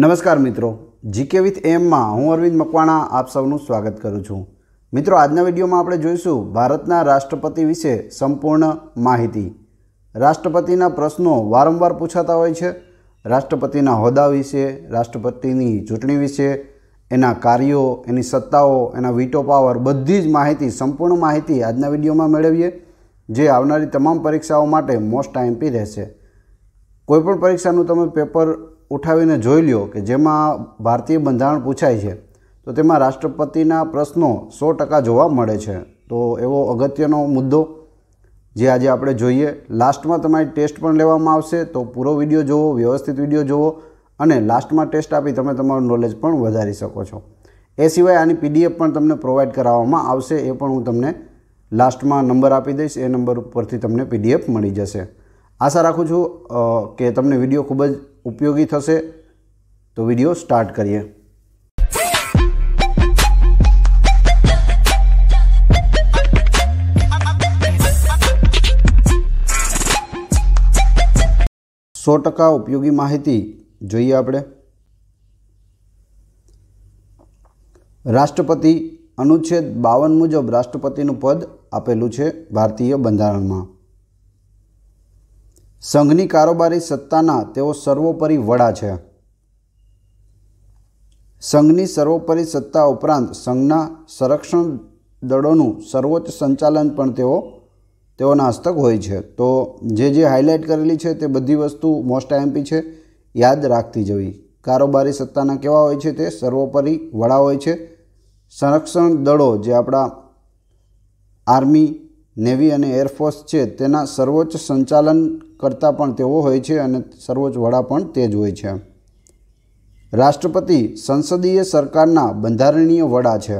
નમસ્કાર મિત્રો GK with એમમાં હું અરવિંદ મકવાણા આપ સૌનું સ્વાગત કરું છું મિત્રો આજના વિડીયોમાં આપણે જોઈશું ભારતના રાષ્ટ્રપતિ વિશે સંપૂર્ણ માહિતી રાષ્ટ્રપતિના પ્રશ્નો વારંવાર પૂછાતા હોય છે રાષ્ટ્રપતિના હોદ્દા વિશે રાષ્ટ્રપતિની ચૂંટણી વિશે એના કાર્યો એની સત્તાઓ એના વીટો પાવર બધી જ માહિતી સંપૂર્ણ માહિતી આજના વિડીયોમાં મેળવીએ જે આવનારી તમામ પરીક્ષાઓ માટે મોસ્ટ આઈએમપી રહેશે કોઈપણ પરીક્ષાનું તમે પેપર ઉઠાવીને જોઈ લ્યો કે જેમાં ભારતીય બંધારણ પૂછાય છે તો તેમાં રાષ્ટ્રપતિના પ્રશ્નો સો ટકા જોવા મળે છે તો એવો અગત્યનો મુદ્દો જે આજે આપણે જોઈએ લાસ્ટમાં તમારી ટેસ્ટ પણ લેવામાં આવશે તો પૂરો વિડીયો જુઓ વ્યવસ્થિત વિડીયો જુઓ અને લાસ્ટમાં ટેસ્ટ આપી તમે તમારું નોલેજ પણ વધારી શકો છો એ સિવાય આની પીડીએફ પણ તમને પ્રોવાઈડ કરાવવામાં આવશે એ પણ હું તમને લાસ્ટમાં નંબર આપી દઈશ એ નંબર ઉપરથી તમને પીડીએફ મળી જશે આશા રાખું છું કે તમને વિડીયો ખૂબ જ ઉપયોગી થશે તો વિડીયો સ્ટાર્ટ કરીએ સો ટકા ઉપયોગી માહિતી જોઈએ આપણે રાષ્ટ્રપતિ અનુચ્છેદ બાવન મુજબ રાષ્ટ્રપતિનું પદ આપેલું છે ભારતીય બંધારણમાં સંઘની કારોબારી સત્તાના તેઓ સર્વોપરી વડા છે સંઘની સર્વોપરી સત્તા ઉપરાંત સંઘના સંરક્ષણ દળોનું સર્વોચ્ચ સંચાલન પણ તેઓ તેઓના હસ્તક હોય છે તો જે જે હાઇલાઇટ કરેલી છે તે બધી વસ્તુ મોસ્ટ આઈએમપી છે યાદ રાખતી જવી કારોબારી સત્તાના કેવા હોય છે તે સર્વોપરી વડા હોય છે સંરક્ષણ દળો જે આપણા આર્મી નેવી અને એરફોર્સ છે તેના સર્વોચ્ચ સંચાલન કરતાં પણ તેઓ હોય છે અને સર્વોચ્ચ વડા પણ તે જ હોય છે રાષ્ટ્રપતિ સંસદીય સરકારના બંધારણીય વડા છે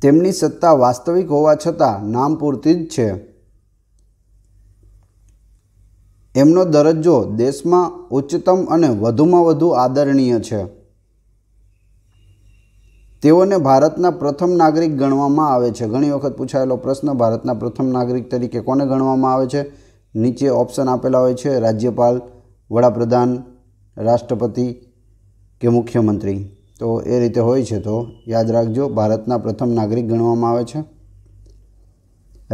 તેમની સત્તા વાસ્તવિક હોવા છતાં નામ પૂરતી જ છે એમનો દરજ્જો દેશમાં ઉચ્ચતમ અને વધુમાં વધુ આદરણીય છે તેઓને ભારતના પ્રથમ નાગરિક ગણવામાં આવે છે ઘણી વખત પૂછાયેલો પ્રશ્ન ભારતના પ્રથમ નાગરિક તરીકે કોને ગણવામાં આવે છે નીચે ઓપ્શન આપેલા હોય છે રાજ્યપાલ વડાપ્રધાન રાષ્ટ્રપતિ કે મુખ્યમંત્રી તો એ રીતે હોય છે તો યાદ રાખજો ભારતના પ્રથમ નાગરિક ગણવામાં આવે છે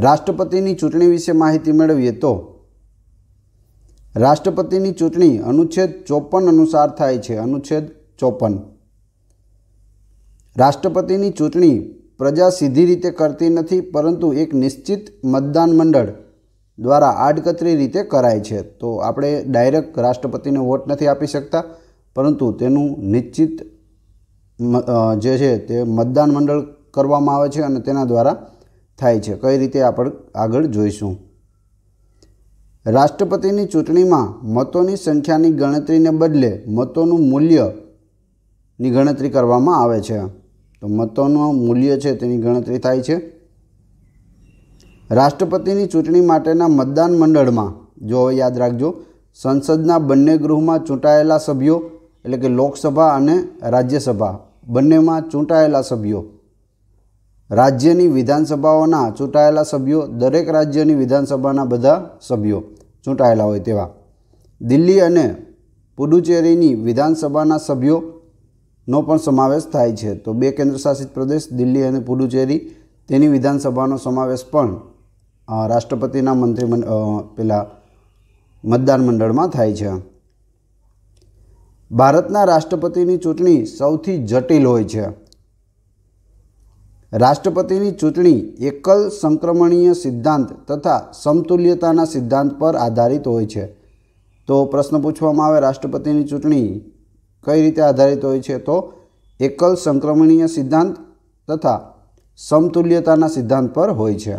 રાષ્ટ્રપતિની ચૂંટણી વિશે માહિતી મેળવીએ તો રાષ્ટ્રપતિની ચૂંટણી અનુચ્છેદ ચોપન અનુસાર થાય છે અનુચ્છેદ ચોપન રાષ્ટ્રપતિની ચૂંટણી પ્રજા સીધી રીતે કરતી નથી પરંતુ એક નિશ્ચિત મતદાન મંડળ દ્વારા આડકતરી રીતે કરાય છે તો આપણે ડાયરેક્ટ રાષ્ટ્રપતિને વોટ નથી આપી શકતા પરંતુ તેનું નિશ્ચિત જે છે તે મતદાન મંડળ કરવામાં આવે છે અને તેના દ્વારા થાય છે કઈ રીતે આપણે આગળ જોઈશું રાષ્ટ્રપતિની ચૂંટણીમાં મતોની સંખ્યાની ગણતરીને બદલે મતોનું મૂલ્યની ગણતરી કરવામાં આવે છે તો મતોનું મૂલ્ય છે તેની ગણતરી થાય છે રાષ્ટ્રપતિની ચૂંટણી માટેના મતદાન મંડળમાં જો હવે યાદ રાખજો સંસદના બંને ગૃહમાં ચૂંટાયેલા સભ્યો એટલે કે લોકસભા અને રાજ્યસભા બંનેમાં ચૂંટાયેલા સભ્યો રાજ્યની વિધાનસભાઓના ચૂંટાયેલા સભ્યો દરેક રાજ્યની વિધાનસભાના બધા સભ્યો ચૂંટાયેલા હોય તેવા દિલ્હી અને પુડુચેરીની વિધાનસભાના સભ્યો નો પણ સમાવેશ થાય છે તો બે કેન્દ્રશાસિત પ્રદેશ દિલ્હી અને પુડુચેરી તેની વિધાનસભાનો સમાવેશ પણ રાષ્ટ્રપતિના મંત્રીમંડળ પેલા મતદાન મંડળમાં થાય છે ભારતના રાષ્ટ્રપતિની ચૂંટણી સૌથી જટિલ હોય છે રાષ્ટ્રપતિની ચૂંટણી એકલ સંક્રમણીય સિદ્ધાંત તથા સમતુલ્યતાના સિદ્ધાંત પર આધારિત હોય છે તો પ્રશ્ન પૂછવામાં આવે રાષ્ટ્રપતિની ચૂંટણી કઈ રીતે આધારિત હોય છે તો એકલ સંક્રમણીય સિદ્ધાંત તથા સમતુલ્યતાના સિદ્ધાંત પર હોય છે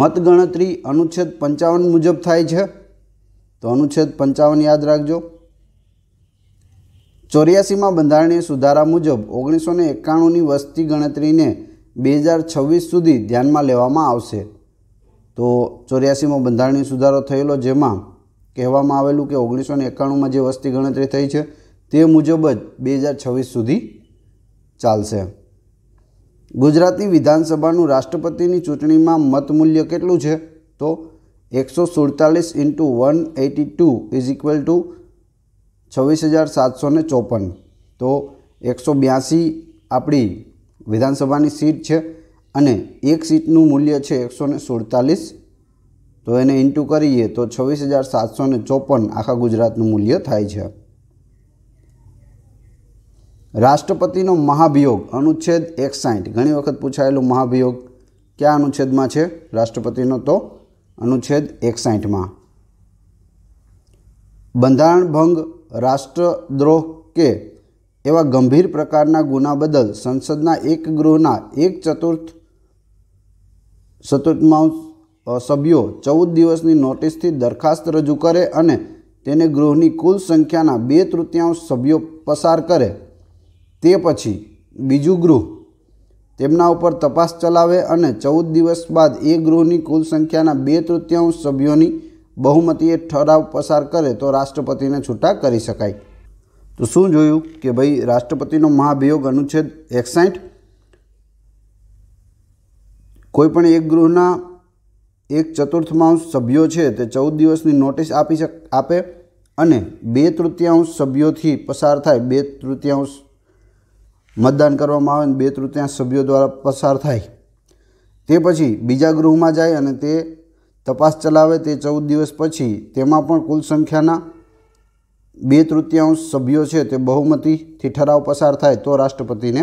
મતગણતરી અનુચ્છેદ પંચાવન મુજબ થાય છે તો અનુચ્છેદ પંચાવન યાદ રાખજો ચોર્યાસીમાં બંધારણીય સુધારા મુજબ ઓગણીસો ને એકાણુંની વસ્તી ગણતરીને બે હજાર છવ્વીસ સુધી ધ્યાનમાં લેવામાં આવશે તો ચોર્યાસીમાં બંધારણીય સુધારો થયેલો જેમાં કહેવામાં આવેલું કે ઓગણીસો ને એકાણુંમાં જે વસ્તી ગણતરી થઈ છે તે મુજબ જ બે હજાર છવ્વીસ સુધી ચાલશે ગુજરાતની વિધાનસભાનું રાષ્ટ્રપતિની ચૂંટણીમાં મતમૂલ્ય કેટલું છે તો એકસો સુડતાલીસ into one eighty two is equal to છવ્વીસ હજાર સાતસો ને ચોપન તો એકસો બ્યાસી આપણી વિધાનસભાની સીટ છે અને એક સીટનું મૂલ્ય છે એકસો ને સુડતાલીસ તો એને ઇન્ટુ કરીએ તો છવ્વીસ હજાર સાતસો ને ચોપન આખા ગુજરાતનું મૂલ્ય થાય છે રાષ્ટ્રપતિનો મહાભિયોગ અનુચ્છેદ એકસાઠ ઘણી વખત પૂછાયેલું મહાભિયોગ કયા અનુચ્છેદમાં છે રાષ્ટ્રપતિનો તો અનુચ્છેદ એકસાઠમાં બંધારણ ભંગ રાષ્ટ્રદ્રોહ કે એવા ગંભીર પ્રકારના ગુના બદલ સંસદના એક ગૃહના એક ચતુર્થ ચતુર્થમાંશ સભ્યો ચૌદ દિવસની નોટિસથી દરખાસ્ત રજૂ કરે અને તેને ગૃહની કુલ સંખ્યાના બે તૃતીયાંશ સભ્યો પસાર કરે તે પછી બીજું ગૃહ તેમના ઉપર તપાસ ચલાવે અને ચૌદ દિવસ બાદ એ ગૃહની કુલ સંખ્યાના બે તૃતીયાંશ સભ્યોની બહુમતીએ ઠરાવ પસાર કરે તો રાષ્ટ્રપતિને છૂટા કરી શકાય તો શું જોયું કે ભાઈ રાષ્ટ્રપતિનો મહાભિયોગ અનુચ્છેદ એકસાઠ કોઈપણ એક ગૃહના એક ચતુર્થમાંશ સભ્યો છે તે ચૌદ દિવસની નોટિસ આપી શક આપે અને બે તૃતીયાંશ સભ્યોથી પસાર થાય બે તૃતીયાંશ મતદાન કરવામાં આવે બે તૃતીયાંશ સભ્યો દ્વારા પસાર થાય તે પછી બીજા ગૃહમાં જાય અને તે તપાસ ચલાવે તે ચૌદ દિવસ પછી તેમાં પણ કુલ સંખ્યાના બે તૃતીયાંશ સભ્યો છે તે બહુમતીથી ઠરાવ પસાર થાય તો રાષ્ટ્રપતિને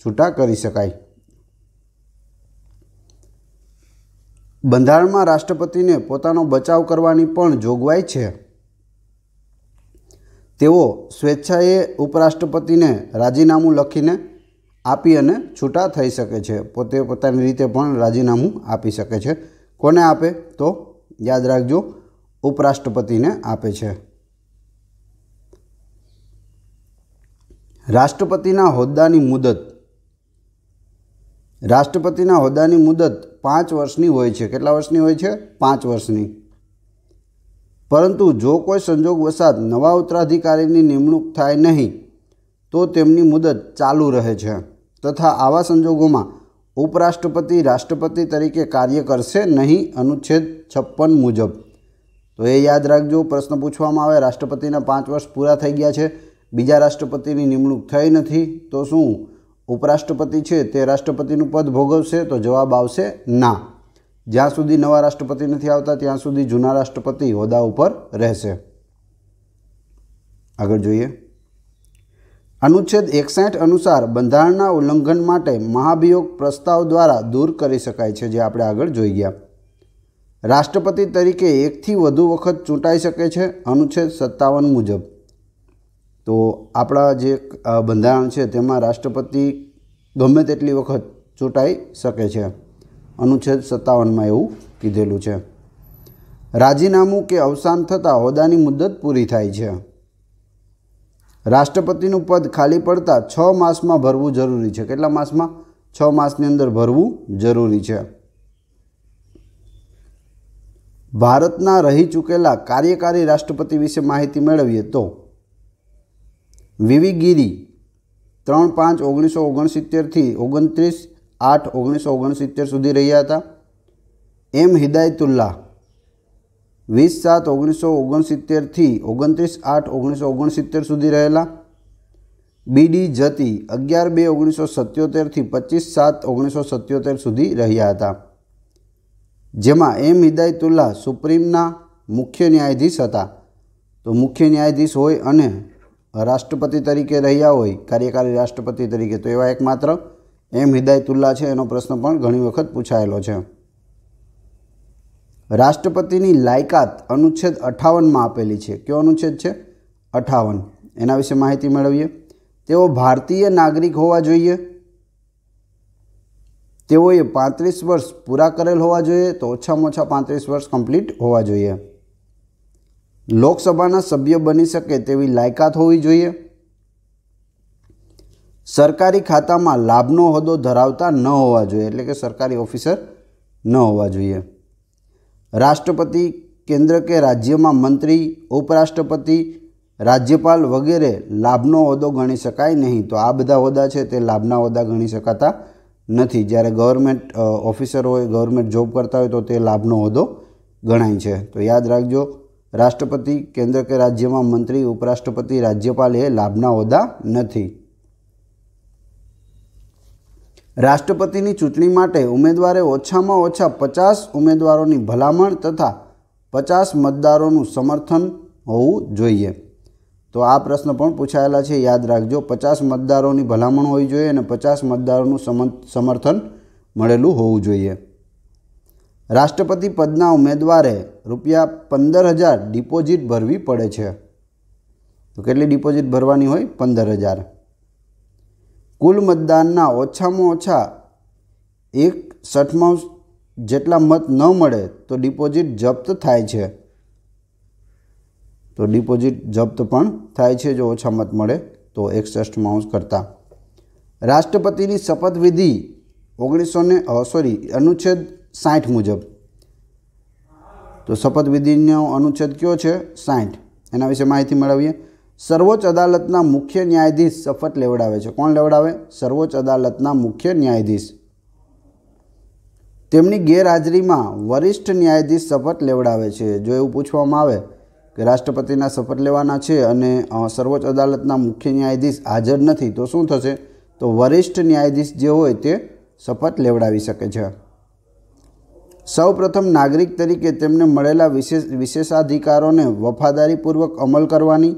છૂટા કરી શકાય બંધારણમાં રાષ્ટ્રપતિને પોતાનો બચાવ કરવાની પણ જોગવાઈ છે તેઓ સ્વેચ્છાએ ઉપરાષ્ટ્રપતિને રાજીનામું લખીને આપી અને છૂટા થઈ શકે છે પોતે પોતાની રીતે પણ રાજીનામું આપી શકે છે કોને આપે તો યાદ રાખજો ઉપરાષ્ટ્રપતિને આપે છે રાષ્ટ્રપતિના હોદ્દાની મુદત રાષ્ટ્રપતિના હોદ્દાની મુદત પાંચ વર્ષની હોય છે કેટલા વર્ષની હોય છે પાંચ વર્ષની પરંતુ જો કોઈ સંજોગ વસાત નવા ઉત્તરાધિકારીની નિમણૂક થાય નહીં તો તેમની મુદત ચાલુ રહે છે તથા આવા સંજોગોમાં ઉપરાષ્ટ્રપતિ રાષ્ટ્રપતિ તરીકે કાર્ય કરશે નહીં અનુચ્છેદ છપ્પન મુજબ તો એ યાદ રાખજો પ્રશ્ન પૂછવામાં આવે રાષ્ટ્રપતિના પાંચ વર્ષ પૂરા થઈ ગયા છે બીજા રાષ્ટ્રપતિની નિમણૂક થઈ નથી તો શું ઉપરાષ્ટ્રપતિ છે તે રાષ્ટ્રપતિનું પદ ભોગવશે તો જવાબ આવશે ના જ્યાં સુધી નવા રાષ્ટ્રપતિ નથી આવતા ત્યાં સુધી જૂના રાષ્ટ્રપતિ હોદ્દા ઉપર રહેશે આગળ જોઈએ અનુચ્છેદ એકસાઠ અનુસાર બંધારણના ઉલ્લંઘન માટે મહાભિયોગ પ્રસ્તાવ દ્વારા દૂર કરી શકાય છે જે આપણે આગળ જોઈ ગયા રાષ્ટ્રપતિ તરીકે એકથી વધુ વખત ચૂંટાઈ શકે છે અનુચ્છેદ સત્તાવન મુજબ તો આપણા જે બંધારણ છે તેમાં રાષ્ટ્રપતિ ગમે તેટલી વખત ચૂંટાઈ શકે છે અનુચ્છેદ સત્તાવનમાં એવું કીધેલું છે રાજીનામું કે અવસાન થતાં હોદ્દાની મુદ્દત પૂરી થાય છે રાષ્ટ્રપતિનું પદ ખાલી પડતા છ માસમાં ભરવું જરૂરી છે કેટલા માસમાં છ માસની અંદર ભરવું જરૂરી છે ભારતના રહી ચૂકેલા કાર્યકારી રાષ્ટ્રપતિ વિશે માહિતી મેળવીએ તો વિવી વિવીગીરી ત્રણ પાંચ ઓગણીસો ઓગણસિત્તેરથી ઓગણત્રીસ આઠ ઓગણીસો ઓગણસિત્તેર સુધી રહ્યા હતા એમ હિદાયતુલ્લાહ વીસ સાત ઓગણીસો ઓગણસિત્તેરથી ઓગણત્રીસ આઠ ઓગણીસો ઓગણસિત્તેર સુધી રહેલા બીડી જતી અગિયાર બે ઓગણીસો સત્યોતેરથી પચીસ સાત ઓગણીસો સત્યોતેર સુધી રહ્યા હતા જેમાં એમ હિદાયતુલ્લાહ સુપ્રીમના મુખ્ય ન્યાયાધીશ હતા તો મુખ્ય ન્યાયાધીશ હોય અને રાષ્ટ્રપતિ તરીકે રહ્યા હોય કાર્યકારી રાષ્ટ્રપતિ તરીકે તો એવા એકમાત્ર એમ હિદાયતુલ્લા છે એનો પ્રશ્ન પણ ઘણી વખત પૂછાયેલો છે રાષ્ટ્રપતિની લાયકાત અનુચ્છેદ અઠાવનમાં આપેલી છે કયો અનુચ્છેદ છે અઠાવન એના વિશે માહિતી મેળવીએ તેઓ ભારતીય નાગરિક હોવા જોઈએ તેઓએ પાંત્રીસ વર્ષ પૂરા કરેલ હોવા જોઈએ તો ઓછામાં ઓછા પાંત્રીસ વર્ષ કમ્પ્લીટ હોવા જોઈએ લોકસભાના સભ્ય બની શકે તેવી લાયકાત હોવી જોઈએ સરકારી ખાતામાં લાભનો હોદ્દો ધરાવતા ન હોવા જોઈએ એટલે કે સરકારી ઓફિસર ન હોવા જોઈએ રાષ્ટ્રપતિ કેન્દ્ર કે રાજ્યમાં મંત્રી ઉપરાષ્ટ્રપતિ રાજ્યપાલ વગેરે લાભનો હોદ્દો ગણી શકાય નહીં તો આ બધા હોદ્દા છે તે લાભના હોદ્દા ગણી શકાતા નથી જ્યારે ગવર્મેન્ટ ઓફિસર હોય ગવર્મેન્ટ જોબ કરતા હોય તો તે લાભનો હોદ્દો ગણાય છે તો યાદ રાખજો રાષ્ટ્રપતિ કેન્દ્ર કે રાજ્યમાં મંત્રી ઉપરાષ્ટ્રપતિ રાજ્યપાલ એ લાભના હોદ્દા નથી રાષ્ટ્રપતિની ચૂંટણી માટે ઉમેદવારે ઓછામાં ઓછા પચાસ ઉમેદવારોની ભલામણ તથા પચાસ મતદારોનું સમર્થન હોવું જોઈએ તો આ પ્રશ્ન પણ પૂછાયેલા છે યાદ રાખજો પચાસ મતદારોની ભલામણ હોવી જોઈએ અને પચાસ મતદારોનું સમર્થન મળેલું હોવું જોઈએ રાષ્ટ્રપતિ પદના ઉમેદવારે રૂપિયા પંદર હજાર ડિપોઝિટ ભરવી પડે છે તો કેટલી ડિપોઝિટ ભરવાની હોય પંદર હજાર કુલ મતદાનના ઓછામાં ઓછા એક સઠમાં જેટલા મત ન મળે તો ડિપોઝિટ જપ્ત થાય છે તો ડિપોઝિટ જપ્ત પણ થાય છે જો ઓછા મત મળે તો એકસઠ માઉસ કરતાં રાષ્ટ્રપતિની શપથવિધિ ઓગણીસો ને સોરી અનુચ્છેદ સાઠ મુજબ તો શપથવિધિનો અનુચ્છેદ કયો છે સાઠ એના વિશે માહિતી મેળવીએ સર્વોચ્ચ અદાલતના મુખ્ય ન્યાયાધીશ શપથ લેવડાવે છે કોણ લેવડાવે સર્વોચ્ચ અદાલતના મુખ્ય ન્યાયાધીશ તેમની ગેરહાજરીમાં વરિષ્ઠ ન્યાયાધીશ શપથ લેવડાવે છે જો એવું પૂછવામાં આવે કે રાષ્ટ્રપતિના શપથ લેવાના છે અને સર્વોચ્ચ અદાલતના મુખ્ય ન્યાયાધીશ હાજર નથી તો શું થશે તો વરિષ્ઠ ન્યાયાધીશ જે હોય તે શપથ લેવડાવી શકે છે સૌપ્રથમ નાગરિક તરીકે તેમને મળેલા વિશેષ વિશેષાધિકારોને વફાદારીપૂર્વક અમલ કરવાની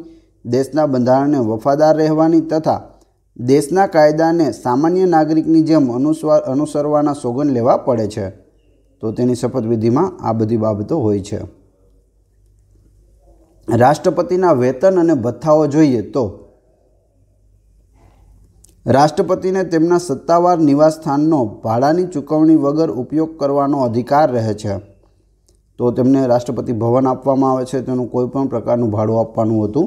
દેશના બંધારણને વફાદાર રહેવાની તથા દેશના કાયદાને સામાન્ય નાગરિકની જેમ અનુસવા અનુસરવાના સોગન લેવા પડે છે તો તેની શપથવિધિમાં આ બધી બાબતો હોય છે રાષ્ટ્રપતિના વેતન અને ભથ્થાઓ જોઈએ તો રાષ્ટ્રપતિને તેમના સત્તાવાર નિવાસસ્થાનનો ભાડાની ચૂકવણી વગર ઉપયોગ કરવાનો અધિકાર રહે છે તો તેમને રાષ્ટ્રપતિ ભવન આપવામાં આવે છે તેનું કોઈપણ પ્રકારનું ભાડું આપવાનું હોતું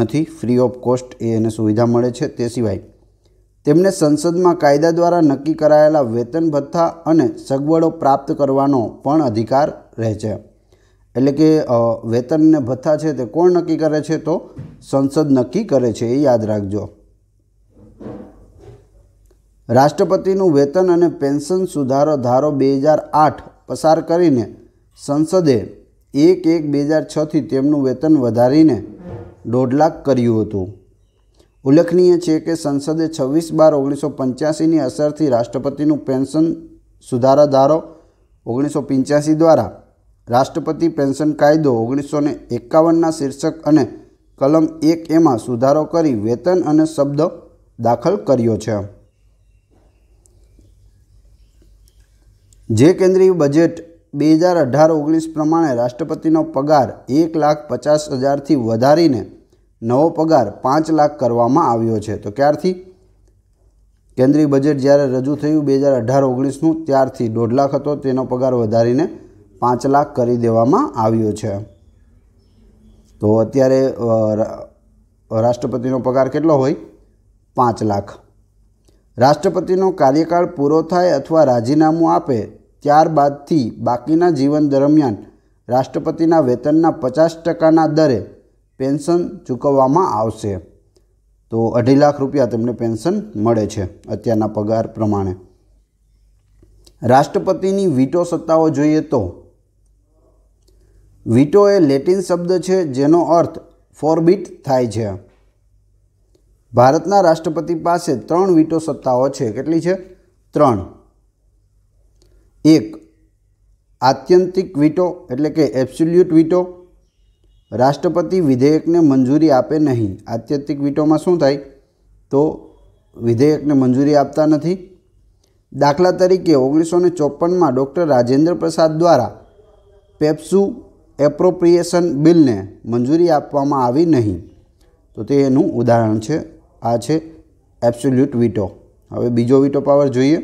નથી ફ્રી ઓફ કોસ્ટ એ એને સુવિધા મળે છે તે સિવાય તેમને સંસદમાં કાયદા દ્વારા નક્કી કરાયેલા વેતન ભથ્થા અને સગવડો પ્રાપ્ત કરવાનો પણ અધિકાર રહે છે એટલે કે વેતન ને ભથ્થા છે તે કોણ નક્કી કરે છે તો સંસદ નક્કી કરે છે એ યાદ રાખજો રાષ્ટ્રપતિનું વેતન અને પેન્શન સુધારો ધારો બે હજાર આઠ પસાર કરીને સંસદે એક એક બે હજાર છથી તેમનું વેતન વધારીને દોઢ લાખ કર્યું હતું ઉલ્લેખનીય છે કે સંસદે છવ્વીસ બાર ઓગણીસો પંચ્યાસીની અસરથી રાષ્ટ્રપતિનું પેન્શન સુધારા ધારો ઓગણીસો પંચ્યાસી દ્વારા રાષ્ટ્રપતિ પેન્શન કાયદો ઓગણીસો ને એકાવનના શીર્ષક અને કલમ એક એમાં સુધારો કરી વેતન અને શબ્દ દાખલ કર્યો છે જે કેન્દ્રીય બજેટ બે હજાર અઢાર ઓગણીસ પ્રમાણે રાષ્ટ્રપતિનો પગાર એક લાખ પચાસ હજારથી વધારીને નવો પગાર પાંચ લાખ કરવામાં આવ્યો છે તો ક્યારથી કેન્દ્રીય બજેટ જ્યારે રજૂ થયું બે હજાર અઢાર ઓગણીસનું ત્યારથી દોઢ લાખ હતો તેનો પગાર વધારીને પાંચ લાખ કરી દેવામાં આવ્યો છે તો અત્યારે રાષ્ટ્રપતિનો પગાર કેટલો હોય પાંચ લાખ રાષ્ટ્રપતિનો કાર્યકાળ પૂરો થાય અથવા રાજીનામું આપે ત્યારબાદથી બાકીના જીવન દરમિયાન રાષ્ટ્રપતિના વેતનના પચાસ ટકાના દરે પેન્શન ચૂકવવામાં આવશે તો અઢી લાખ રૂપિયા તેમને પેન્શન મળે છે અત્યારના પગાર પ્રમાણે રાષ્ટ્રપતિની વીટો સત્તાઓ જોઈએ તો વીટો એ લેટિન શબ્દ છે જેનો અર્થ ફોરબીટ થાય છે ભારતના રાષ્ટ્રપતિ પાસે ત્રણ વીટો સત્તાઓ છે કેટલી છે ત્રણ એક આત્યંતિક વીટો એટલે કે એબ્સોલ્યુટ વીટો રાષ્ટ્રપતિ વિધેયકને મંજૂરી આપે નહીં આત્યંતિક વીટોમાં શું થાય તો વિધેયકને મંજૂરી આપતા નથી દાખલા તરીકે ઓગણીસો ને ચોપનમાં ડૉક્ટર રાજેન્દ્ર પ્રસાદ દ્વારા પેપ્સુ એપ્રોપ્રિએશન બિલને મંજૂરી આપવામાં આવી નહીં તો તે એનું ઉદાહરણ છે આ છે એબ્સોલ્યુટ વીટો હવે બીજો વીટો પાવર જોઈએ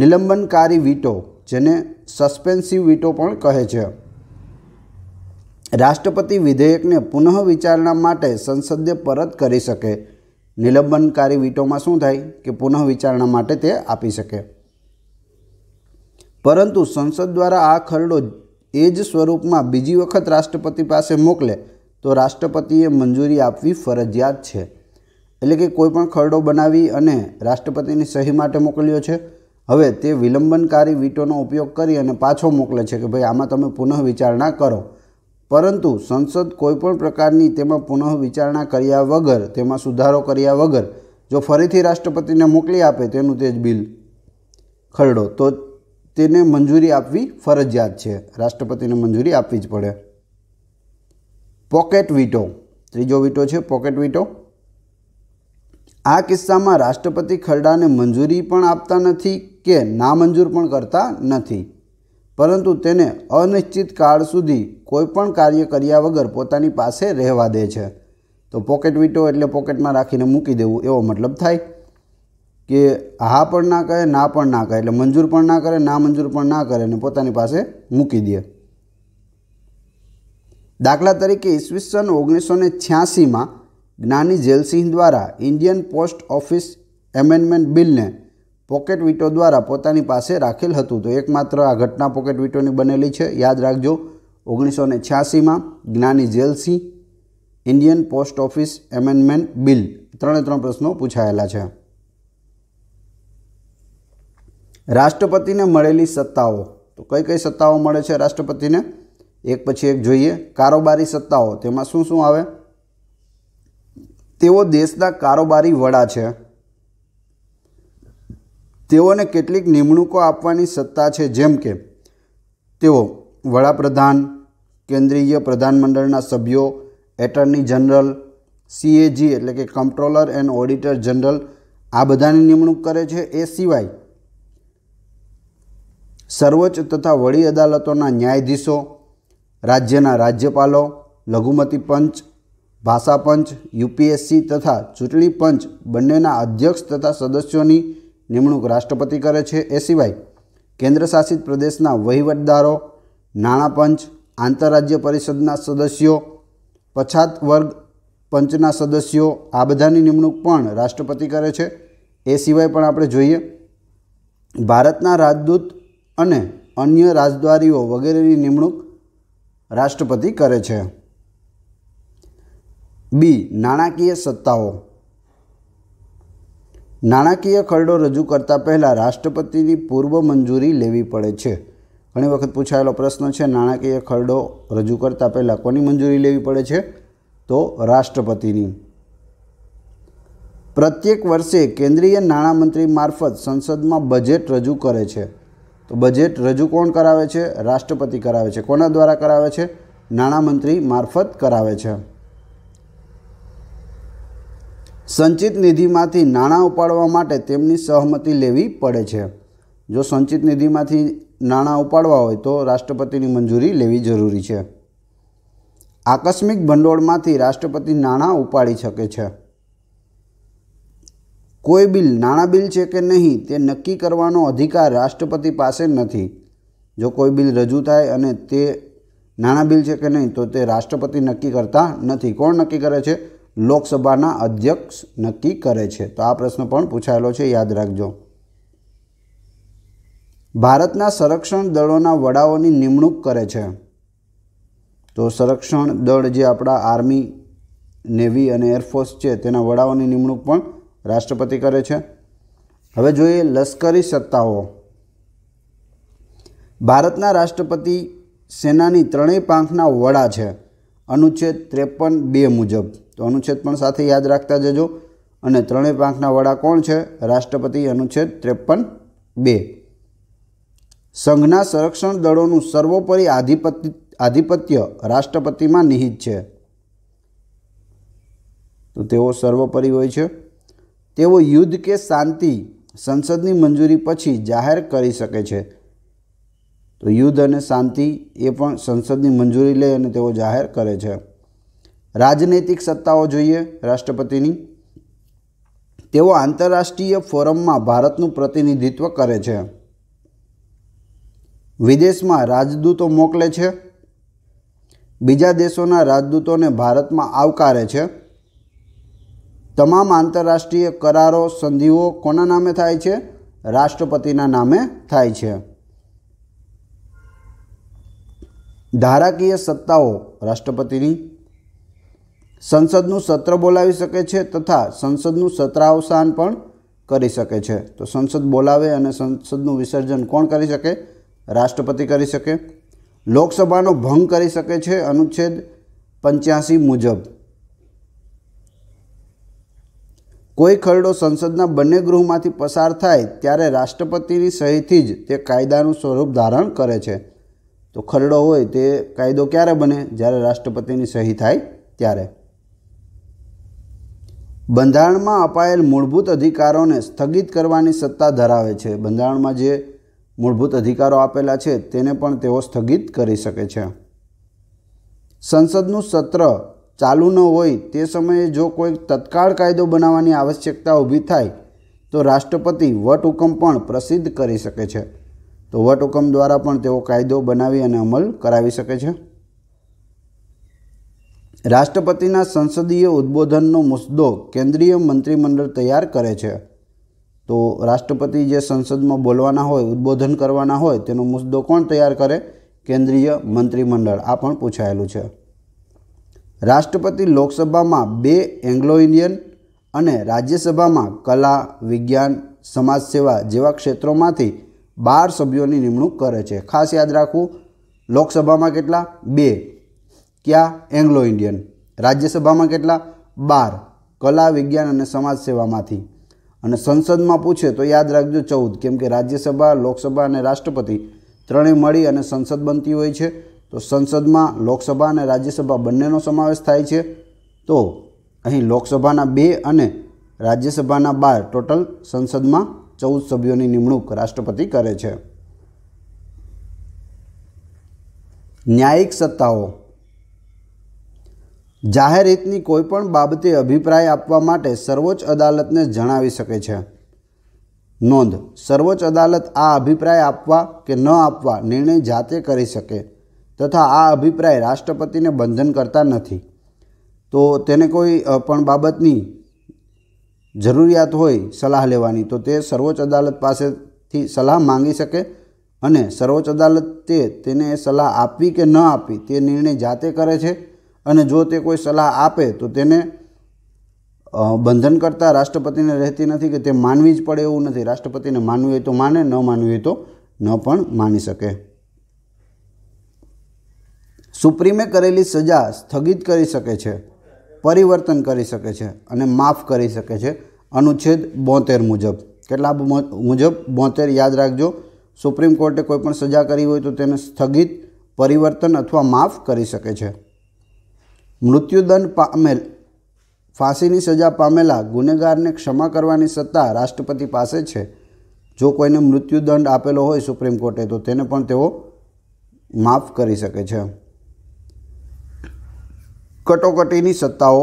નિલંબનકારી વીટો જેને સસ્પેન્સિવ વીટો પણ કહે છે રાષ્ટ્રપતિ વિધેયકને પુનઃ વિચારણા માટે સંસદે પરત કરી શકે નિલંબનકારી વીટોમાં શું થાય કે પુનઃ વિચારણા માટે તે આપી શકે પરંતુ સંસદ દ્વારા આ ખરડો એ જ સ્વરૂપમાં બીજી વખત રાષ્ટ્રપતિ પાસે મોકલે તો રાષ્ટ્રપતિએ મંજૂરી આપવી ફરજિયાત છે એટલે કે કોઈપણ ખરડો બનાવી અને રાષ્ટ્રપતિની સહી માટે મોકલ્યો છે હવે તે વિલંબનકારી વીટોનો ઉપયોગ કરી અને પાછો મોકલે છે કે ભાઈ આમાં તમે પુનઃ વિચારણા કરો પરંતુ સંસદ કોઈપણ પ્રકારની તેમાં પુનઃ વિચારણા કર્યા વગર તેમાં સુધારો કર્યા વગર જો ફરીથી રાષ્ટ્રપતિને મોકલી આપે તેનું તે જ બિલ ખરડો તો તેને મંજૂરી આપવી ફરજિયાત છે રાષ્ટ્રપતિને મંજૂરી આપવી જ પડે પોકેટ વીટો ત્રીજો વીટો છે પોકેટ વીટો આ કિસ્સામાં રાષ્ટ્રપતિ ખરડાને મંજૂરી પણ આપતા નથી કે નામંજૂર પણ કરતા નથી પરંતુ તેને અનિશ્ચિત કાળ સુધી કોઈપણ કાર્ય કર્યા વગર પોતાની પાસે રહેવા દે છે તો પોકેટ વીટો એટલે પોકેટમાં રાખીને મૂકી દેવું એવો મતલબ થાય કે હા પણ ના કહે ના પણ ના કહે એટલે મંજૂર પણ ના કરે ના મંજૂર પણ ના કરે અને પોતાની પાસે મૂકી દે દાખલા તરીકે ઈસવીસન ઓગણીસો ને છ્યાસીમાં જ્ઞાની ઝેલસિંહ દ્વારા ઇન્ડિયન પોસ્ટ ઓફિસ એમેન્ડમેન્ટ બિલને પોકેટ વીટો દ્વારા પોતાની પાસે રાખેલ હતું તો એકમાત્ર આ ઘટના પોકેટ વીટોની બનેલી છે યાદ રાખજો ઓગણીસો ને છ્યાસીમાં Giani Zail Singh Indian post office amendment bill ત્રણે ત્રણ પ્રશ્નો પૂછાયેલા છે રાષ્ટ્રપતિને મળેલી સત્તાઓ તો કઈ કઈ સત્તાઓ મળે છે રાષ્ટ્રપતિને એક પછી એક જોઈએ કારોબારી સત્તાઓ તેમાં શું શું આવે તેઓ દેશના કારોબારી વડા છે તેઓને કેટલીક નિમણૂકો આપવાની સત્તા છે જેમ કે તેઓ વડાપ્રધાન કેન્દ્રીય પ્રધાનમંડળના સભ્યો એટર્ની જનરલ સીએજી એટલે કે કમ્પ્ટ્રોલર એન્ડ ઓડિટર જનરલ આ બધાની નિમણૂક કરે છે એ સિવાય સર્વોચ્ચ તથા વડી અદાલતોના ન્યાયાધીશો રાજ્યના રાજ્યપાલો લઘુમતી પંચ ભાષા પંચ યુપીએસસી તથા ચૂંટણી પંચ બંનેના અધ્યક્ષ તથા સદસ્યોની નિમણૂક રાષ્ટ્રપતિ કરે છે એ સિવાય કેન્દ્રશાસિત પ્રદેશના વહીવટદારો નાણાં આંતરરાજ્ય પરિષદના સદસ્યો પછાત વર્ગ પંચના સદસ્યો આ બધાની નિમણૂક પણ રાષ્ટ્રપતિ કરે છે એ સિવાય પણ આપણે જોઈએ ભારતના રાજદૂત અને અન્ય રાજદ્વારીઓ વગેરેની નિમણૂક રાષ્ટ્રપતિ કરે છે બી નાણાકીય સત્તાઓ નાણાકીય ખરડો રજૂ કરતાં પહેલાં રાષ્ટ્રપતિની પૂર્વ મંજૂરી લેવી પડે છે ઘણી વખત પૂછાયેલો પ્રશ્ન છે નાણાકીય ખરડો રજૂ કરતાં પહેલાં કોની મંજૂરી લેવી પડે છે તો રાષ્ટ્રપતિની પ્રત્યેક વર્ષે કેન્દ્રીય નાણામંત્રી મારફત સંસદમાં બજેટ રજૂ કરે છે તો બજેટ રજૂ કોણ કરાવે છે રાષ્ટ્રપતિ કરાવે છે કોના દ્વારા કરાવે છે નાણામંત્રી મારફત કરાવે છે સંચિત નિધિમાંથી નાણાં ઉપાડવા માટે તેમની સહમતિ લેવી પડે છે જો સંચિત નિધિમાંથી નાણાં ઉપાડવા હોય તો રાષ્ટ્રપતિની મંજૂરી લેવી જરૂરી છે આકસ્મિક ભંડોળમાંથી રાષ્ટ્રપતિ નાણાં ઉપાડી શકે છે કોઈ બિલ નાણાં બિલ છે કે નહીં તે નક્કી કરવાનો અધિકાર રાષ્ટ્રપતિ પાસે નથી જો કોઈ બિલ રજૂ થાય અને તે નાણાં બિલ છે કે નહીં તો તે રાષ્ટ્રપતિ નક્કી કરતા નથી કોણ નક્કી કરે છે લોકસભાના અધ્યક્ષ નક્કી કરે છે તો આ પ્રશ્ન પણ પૂછાયેલો છે યાદ રાખજો ભારતના સંરક્ષણ દળોના વડાઓની નિમણૂક કરે છે તો સંરક્ષણ દળ જે આપણા આર્મી નેવી અને એરફોર્સ છે તેના વડાઓની નિમણૂક પણ રાષ્ટ્રપતિ કરે છે હવે જોઈએ લશ્કરી સત્તાઓ ભારતના રાષ્ટ્રપતિ સેનાની ત્રણેય પાંખના વડા છે અનુચ્છેદ ત્રેપન બે મુજબ તો અનુચ્છેદ પણ સાથે યાદ રાખતા જજો અને ત્રણેય પાંખના વડા કોણ છે રાષ્ટ્રપતિ અનુચ્છેદ ત્રેપન બે સંઘના સંરક્ષણ દળોનું સર્વોપરી આધિપત્ય આધિપત્ય રાષ્ટ્રપતિમાં નિહિત છે તો તેઓ સર્વોપરી હોય છે તેઓ યુદ્ધ કે શાંતિ સંસદની મંજૂરી પછી જાહેર કરી શકે છે તો યુદ્ધ અને શાંતિ એ પણ સંસદની મંજૂરી લઈ અને તેઓ જાહેર કરે છે રાજનૈતિક સત્તાઓ જોઈએ રાષ્ટ્રપતિની તેઓ આંતરરાષ્ટ્રીય ફોરમમાં ભારતનું પ્રતિનિધિત્વ કરે છે વિદેશમાં રાજદૂતો મોકલે છે બીજા દેશોના રાજદૂતોને ભારતમાં આવકારે છે તમામ આંતરરાષ્ટ્રીય કરારો સંધિઓ કોના નામે થાય છે રાષ્ટ્રપતિના નામે થાય છે ધારાકીય સત્તાઓ રાષ્ટ્રપતિની સંસદનું સત્ર બોલાવી શકે છે તથા સંસદનું સત્રાવસાન પણ કરી શકે છે તો સંસદ બોલાવે અને સંસદનું વિસર્જન કોણ કરી શકે રાષ્ટ્રપતિ કરી શકે લોકસભાનો ભંગ કરી શકે છે અનુચ્છેદ પંચ્યાસી મુજબ કોઈ ખરડો સંસદના બંને ગૃહમાંથી પસાર થાય ત્યારે રાષ્ટ્રપતિની સહીથી જ તે કાયદાનું સ્વરૂપ ધારણ કરે છે તો ખરડો હોય તે કાયદો ક્યારે બને જ્યારે રાષ્ટ્રપતિની સહી થાય ત્યારે બંધારણમાં અપાયેલ મૂળભૂત અધિકારોને સ્થગિત કરવાની સત્તા ધરાવે છે બંધારણમાં જે મૂળભૂત અધિકારો આપેલા છે તેને પણ તેઓ સ્થગિત કરી શકે છે સંસદનું સત્ર ચાલુ ન હોય તે સમયે જો કોઈ તત્કાળ કાયદો બનાવવાની આવશ્યકતા ઊભી થાય તો રાષ્ટ્રપતિ વટહુકમ પણ પ્રસિદ્ધ કરી શકે છે તો વટહુકમ દ્વારા પણ તેઓ કાયદો બનાવી અને અમલ કરાવી શકે છે રાષ્ટ્રપતિના સંસદીય ઉદ્બોધનનો મુદ્દો કેન્દ્રીય મંત્રીમંડળ તૈયાર કરે છે તો રાષ્ટ્રપતિ જે સંસદમાં બોલવાના હોય ઉદ્બોધન કરવાના હોય તેનો મુદ્દો કોણ તૈયાર કરે કેન્દ્રીય મંત્રીમંડળ આ પણ પૂછાયેલું છે રાષ્ટ્રપતિ લોકસભામાં બે એંગ્લો ઇન્ડિયન અને રાજ્યસભામાં કલા વિજ્ઞાન સમાજસેવા જેવા ક્ષેત્રોમાંથી બાર સભ્યોની નિમણૂક કરે છે ખાસ યાદ રાખવું લોકસભામાં કેટલા બે કયા એંગ્લો ઇન્ડિયન રાજ્યસભામાં કેટલા બાર કલા વિજ્ઞાન અને સમાજ સેવામાંથી અને સંસદમાં પૂછે તો યાદ રાખજો ચૌદ કેમ કે રાજ્યસભા લોકસભા અને રાષ્ટ્રપતિ ત્રણેય મળી અને સંસદ બનતી હોય છે તો સંસદમાં લોકસભા અને રાજ્યસભા બંનેનો સમાવેશ થાય છે તો અહીં લોકસભાના બે અને રાજ્યસભાના બાર ટોટલ સંસદમાં ચૌદ સભ્યોની નિમણૂક રાષ્ટ્રપતિ કરે છે ન્યાયિક સત્તાઓ જાહેર હિતની કોઈપણ બાબતે અભિપ્રાય આપવા માટે સર્વોચ્ચ અદાલતને જણાવી શકે છે નોંધ સર્વોચ્ચ અદાલત આ અભિપ્રાય આપવા કે ન આપવા નિર્ણય જાતે કરી શકે તથા આ અભિપ્રાય રાષ્ટ્રપતિને બંધન કરતા નથી તો તેને કોઈ પણ બાબતની જરૂરિયાત હોય સલાહ લેવાની તો તે સર્વોચ્ચ અદાલત પાસેથી સલાહ માંગી શકે અને સર્વોચ્ચ અદાલત તે તેને સલાહ આપવી કે ન આપવી તે નિર્ણય જાતે કરે છે અને જો તે કોઈ સલાહ આપે તો તેને બંધન કરતાં રાષ્ટ્રપતિને રહેતી નથી કે તે માનવી જ પડે એવું નથી રાષ્ટ્રપતિને માનવી હોય તો માને ન માનવી હોય તો ન પણ માની શકે સુપ્રીમે કરેલી સજા સ્થગિત કરી શકે છે પરિવર્તન કરી શકે છે અને માફ કરી શકે છે અનુચ્છેદ બોતેર મુજબ કેટલા મુજબ બોતેર યાદ રાખજો સુપ્રીમ કોર્ટે કોઈપણ સજા કરી હોય તો તેને સ્થગિત પરિવર્તન અથવા માફ કરી શકે છે મૃત્યુદંડ પામેલ ફાંસીની સજા પામેલા ગુનેગારને ક્ષમા કરવાની સત્તા રાષ્ટ્રપતિ પાસે છે જો કોઈને મૃત્યુદંડ આપેલો હોય સુપ્રીમ કોર્ટે તો તેને પણ તેઓ માફ કરી શકે છે કટોકટીની સત્તાઓ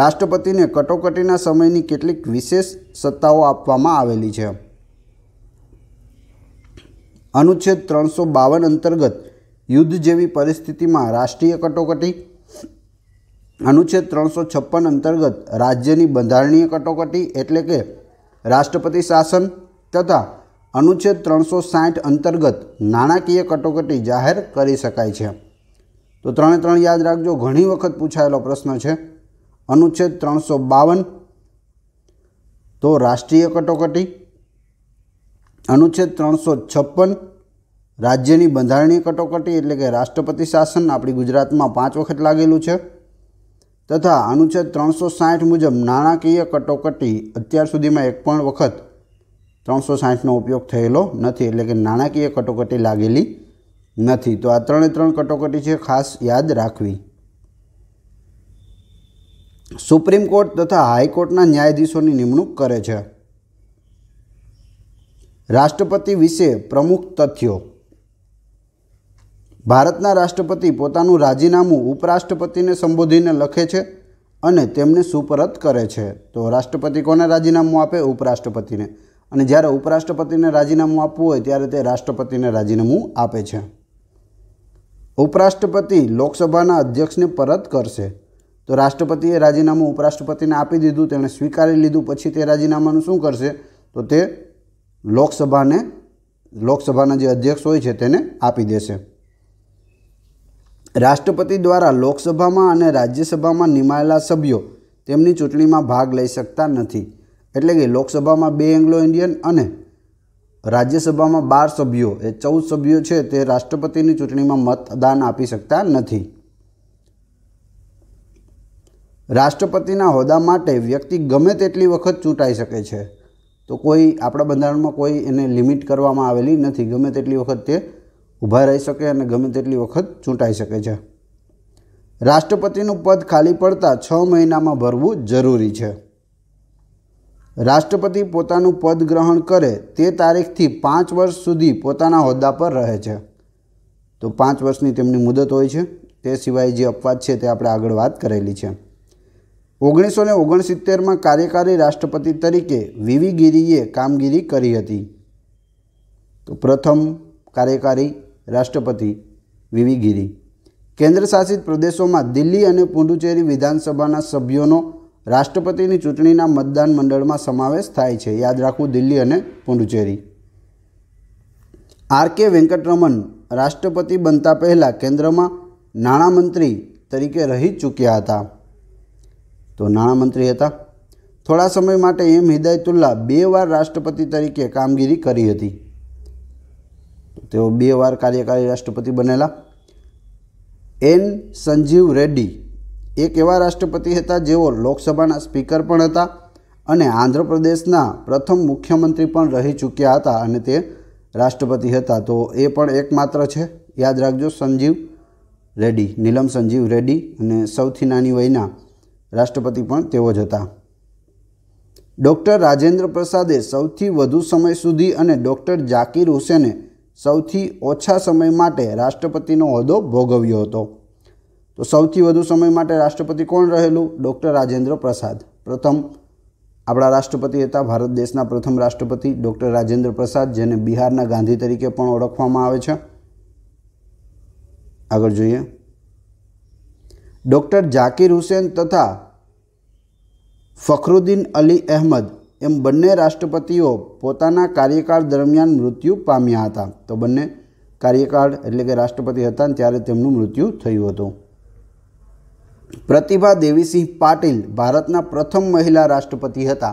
રાષ્ટ્રપતિને કટોકટીના સમયની કેટલીક વિશેષ સત્તાઓ આપવામાં આવેલી છે અનુચ્છેદ ત્રણસો બાવન અંતર્ગત યુદ્ધ જેવી પરિસ્થિતિમાં રાષ્ટ્રીય કટોકટી અનુચ્છેદ ત્રણસો છપ્પન અંતર્ગત રાજ્યની બંધારણીય કટોકટી એટલે કે રાષ્ટ્રપતિ શાસન તથા અનુચ્છેદ ત્રણસો સાઠ અંતર્ગત નાણાકીય કટોકટી જાહેર કરી શકાય છે તો ત્રણે ત્રણ યાદ રાખજો ઘણી વખત પૂછાયેલો પ્રશ્ન છે અનુચ્છેદ ત્રણસો બાવન તો રાષ્ટ્રીય કટોકટી અનુચ્છેદ ત્રણસો છપ્પન રાજ્યની બંધારણીય કટોકટી એટલે કે રાષ્ટ્રપતિ શાસન આપણી ગુજરાતમાં પાંચ વખત લાગેલું છે તથા અનુચ્છેદ ત્રણસો સાઠ મુજબ નાણાકીય કટોકટી અત્યાર સુધીમાં એક પણ વખત ત્રણસો સાઠનો ઉપયોગ થયેલો નથી એટલે કે નાણાકીય કટોકટી લાગેલી નથી તો આ ત્રણે ત્રણ કટોકટી છે ખાસ યાદ રાખવી સુપ્રીમ કોર્ટ તથા હાઈકોર્ટના ન્યાયાધીશોની નિમણૂક કરે છે રાષ્ટ્રપતિ વિશે પ્રમુખ તથ્યો ભારતના રાષ્ટ્રપતિ પોતાનું રાજીનામું ઉપરાષ્ટ્રપતિને સંબોધીને લખે છે અને તેમને સુપરત કરે છે તો રાષ્ટ્રપતિ કોને રાજીનામું આપે ઉપરાષ્ટ્રપતિને અને જ્યારે ઉપરાષ્ટ્રપતિને રાજીનામું આપવું હોય ત્યારે તે રાષ્ટ્રપતિને રાજીનામું આપે છે ઉપરાષ્ટ્રપતિ લોકસભાના અધ્યક્ષને પરત કરશે તો રાષ્ટ્રપતિએ રાજીનામું ઉપરાષ્ટ્રપતિને આપી દીધું તેણે સ્વીકારી લીધું પછી તે રાજીનામાનું શું કરશે તો તે લોકસભાને લોકસભાના જે અધ્યક્ષ હોય છે તેને આપી દેશે રાષ્ટ્રપતિ દ્વારા લોકસભામાં અને રાજ્યસભામાં નિમાયેલા સભ્યો તેમની ચૂંટણીમાં ભાગ લઈ શકતા નથી એટલે કે લોકસભામાં બે એંગ્લો ઇન્ડિયન અને રાજ્યસભામાં બાર સભ્યો એ ચૌદ સભ્યો છે તે રાષ્ટ્રપતિની ચૂંટણીમાં મતદાન આપી શકતા નથી રાષ્ટ્રપતિના હોદ્દા માટે વ્યક્તિ ગમે તેટલી વખત ચૂંટાઈ શકે છે તો કોઈ આપણા બંધારણમાં કોઈ એને લિમિટ કરવામાં આવેલી નથી ગમે તેટલી વખત તે ઊભા રહી શકે અને ગમે તેટલી વખત ચૂંટાઈ શકે છે રાષ્ટ્રપતિનું પદ ખાલી પડતા છ મહિનામાં ભરવું જરૂરી છે રાષ્ટ્રપતિ પોતાનું પદ ગ્રહણ કરે તે તારીખથી પાંચ વર્ષ સુધી પોતાના હોદ્દા પર રહે છે તો પાંચ વર્ષની તેમની મુદત હોય છે તે સિવાય જે અપવાદ છે તે આપણે આગળ વાત કરેલી છે ઓગણીસો ને ઓગણસિત્તેરમાં કાર્યકારી રાષ્ટ્રપતિ તરીકે વીવી કામગીરી કરી હતી તો પ્રથમ કાર્યકારી રાષ્ટ્રપતિ વીવી ગિરી કેન્દ્રશાસિત પ્રદેશોમાં દિલ્હી અને પુડુચેરી વિધાનસભાના સભ્યોનો રાષ્ટ્રપતિની ચૂંટણીના મતદાન મંડળમાં સમાવેશ થાય છે યાદ રાખવું દિલ્હી અને પુડુચેરી આર કે વેંકટરમન રાષ્ટ્રપતિ બનતા પહેલાં કેન્દ્રમાં નાણામંત્રી તરીકે રહી ચૂક્યા હતા તો નાણામંત્રી હતા થોડા સમય માટે એમ હિદાયતુલ્લા બે વાર રાષ્ટ્રપતિ તરીકે કામગીરી કરી હતી તેઓ બે વાર કાર્યકારી રાષ્ટ્રપતિ બનેલા એન સંજીવ રેડ્ડી એક એવા રાષ્ટ્રપતિ હતા જેઓ લોકસભાના સ્પીકર પણ હતા અને આંધ્રપ્રદેશના પ્રથમ મુખ્યમંત્રી પણ રહી ચૂક્યા હતા અને તે રાષ્ટ્રપતિ હતા તો એ પણ એકમાત્ર છે યાદ રાખજો સંજીવ રેડ્ડી નીલમ સંજીવ રેડ્ડી અને સૌથી નાની વયના રાષ્ટ્રપતિ પણ તેઓ જ હતા ડૉક્ટર રાજેન્દ્ર પ્રસાદે સૌથી વધુ સમય સુધી અને ડૉક્ટર જાકીર હુસેને સૌથી ઓછા સમય માટે રાષ્ટ્રપતિનો હોદ્દો ભોગવ્યો હતો તો સૌથી વધુ સમય માટે રાષ્ટ્રપતિ કોણ રહેલું ડૉક્ટર રાજેન્દ્ર પ્રસાદ પ્રથમ આપણા રાષ્ટ્રપતિ હતા ભારત દેશના પ્રથમ રાષ્ટ્રપતિ ડૉક્ટર રાજેન્દ્ર પ્રસાદ જેને બિહારના ગાંધી તરીકે પણ ઓળખવામાં આવે છે આગળ જોઈએ ડૉક્ટર જાકીર હુસેન તથા ફખરુદ્દીન અલી અહેમદ એમ બંને રાષ્ટ્રપતિઓ પોતાના કાર્યકાળ દરમિયાન મૃત્યુ પામ્યા હતા તો બંને કાર્યકાળ એટલે કે રાષ્ટ્રપતિ હતા ત્યારે તેમનું મૃત્યુ થયું હતું પ્રતિભા દેવીસિંહ પાટીલ ભારતના પ્રથમ મહિલા રાષ્ટ્રપતિ હતા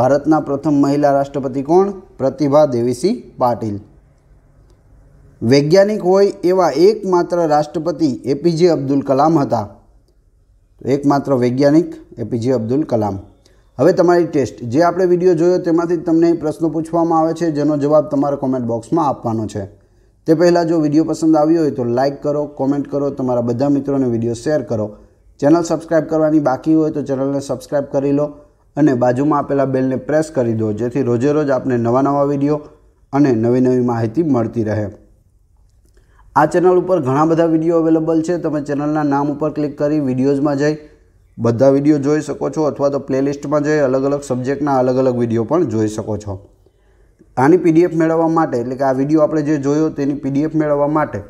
ભારતના પ્રથમ મહિલા રાષ્ટ્રપતિ કોણ પ્રતિભા દેવીસિંહ પાટીલ વૈજ્ઞાનિક હોય એવા એકમાત્ર રાષ્ટ્રપતિ એપીજે અબ્દુલ કલામ હતા એકમાત્ર વૈજ્ઞાનિક એપીજે અબ્દુલ કલામ હવે તમારી ટેસ્ટ જે આપણે વિડીયો જોયો તેમાંથી તમને પ્રશ્નો પૂછવામાં આવે છે જેનો જવાબ તમારા કોમેન્ટ બોક્સમાં આપવાનો છે તે પહેલાં જો વિડીયો પસંદ આવ્યો હોય તો લાઇક કરો કોમેન્ટ કરો તમારા બધા મિત્રોને વિડીયો શેર કરો ચેનલ સબસ્ક્રાઇબ કરવાની બાકી હોય તો ચેનલને સબસ્ક્રાઇબ કરી લો અને બાજુમાં આપેલા બેલને પ્રેસ કરી દો જેથી રોજે રોજ આપને નવા નવા વિડીયો અને નવી નવી માહિતી મળતી રહે આ ચેનલ ઉપર ઘણા બધા વિડીયો અવેલેબલ છે તમે ચેનલના નામ ઉપર ક્લિક કરી વિડીયોઝમાં જઈ બધા વિડીયો જોઈ શકો છો અથવા તો પ્લેલિસ્ટમાં જઈ અલગ અલગ સબ્જેક્ટના અલગ અલગ વિડીયો પણ જોઈ શકો છો આની પીડીએફ મેળવવા માટે એટલે કે આ વિડીયો આપણે જે જોયો તેની પીડીએફ મેળવવા માટે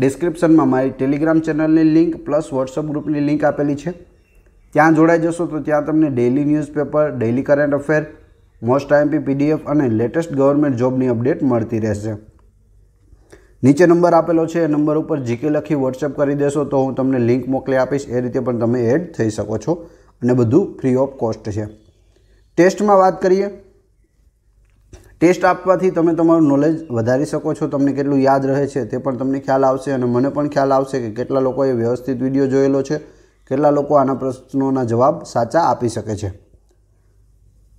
ડિસ્ક્રિપ્શનમાં મારી ટેલિગ્રામ ચેનલની લિંક પ્લસ વોટ્સઅપ ગ્રુપની લિંક આપેલી છે ત્યાં જોડાઈ જશો તો ત્યાં તમને daily newspaper daily current affair most IMP PDF અને લેટેસ્ટ ગવર્મેન્ટ જોબની અપડેટ મળતી રહેશે નીચે નંબર આપેલો છે એ નંબર ઉપર જીકે લખી વોટ્સએપ કરી દેશો તો હું તમને લિંક મોકલી આપીશ એ રીતે પણ તમે એડ થઈ શકો છો અને બધું ફ્રી ઓફ કોસ્ટ છે ટેસ્ટમાં વાત કરીએ ટેસ્ટ આપવાથી તમે તમારું નોલેજ વધારી શકો છો તમને કેટલું યાદ રહે છે તે પણ તમને ખ્યાલ આવશે અને મને પણ ખ્યાલ આવશે કે કેટલા લોકોએ વ્યવસ્થિત વિડીયો જોયેલો છે કેટલા લોકો આના પ્રશ્નોના જવાબ સાચા આપી શકે છે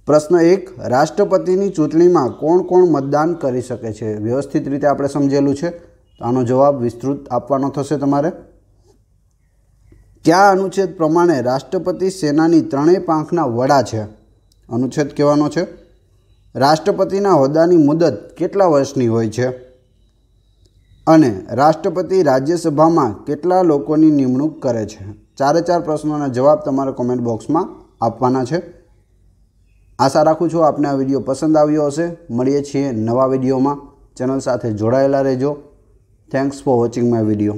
પ્રશ્ન એક રાષ્ટ્રપતિની ચૂંટણીમાં કોણ કોણ મતદાન કરી શકે છે વ્યવસ્થિત રીતે આપણે સમજેલું છે તો આનો જવાબ વિસ્તૃત આપવાનો થશે તમારે કયા અનુચ્છેદ પ્રમાણે રાષ્ટ્રપતિ સેનાની ત્રણેય પાંખના વડા છે અનુચ્છેદ કહેવાનો છે રાષ્ટ્રપતિના હોદ્દાની મુદત કેટલા વર્ષની હોય છે અને રાષ્ટ્રપતિ રાજ્યસભામાં કેટલા લોકોની નિમણૂક કરે છે ચારે ચાર પ્રશ્નોના જવાબ તમારે કોમેન્ટ બોક્સમાં આપવાના છે આશા રાખું છું આપને આ વિડીયો પસંદ આવ્યો હશે મળીએ છીએ નવા વિડીયોમાં ચેનલ સાથે જોડાયેલા રહેજો thanks for watching my video